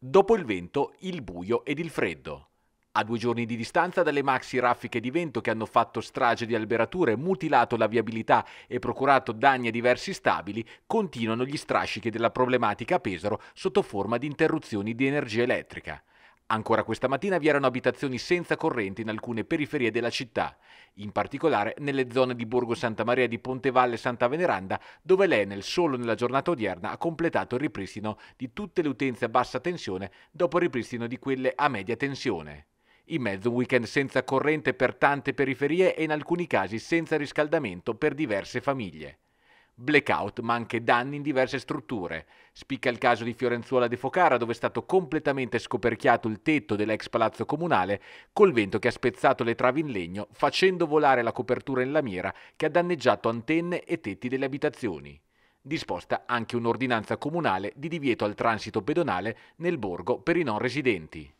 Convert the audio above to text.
Dopo il vento, il buio ed il freddo. A due giorni di distanza dalle maxi raffiche di vento che hanno fatto strage di alberature, mutilato la viabilità e procurato danni a diversi stabili, continuano gli strascichi della problematica a Pesaro sotto forma di interruzioni di energia elettrica. Ancora questa mattina vi erano abitazioni senza corrente in alcune periferie della città, in particolare nelle zone di Borgo Santa Maria di Pontevalle e Santa Veneranda, dove l'Enel solo nella giornata odierna ha completato il ripristino di tutte le utenze a bassa tensione dopo il ripristino di quelle a media tensione. In mezzo un weekend senza corrente per tante periferie e in alcuni casi senza riscaldamento per diverse famiglie blackout ma anche danni in diverse strutture. Spicca il caso di Fiorenzuola de Focara dove è stato completamente scoperchiato il tetto dell'ex palazzo comunale col vento che ha spezzato le travi in legno facendo volare la copertura in lamiera che ha danneggiato antenne e tetti delle abitazioni. Disposta anche un'ordinanza comunale di divieto al transito pedonale nel borgo per i non residenti.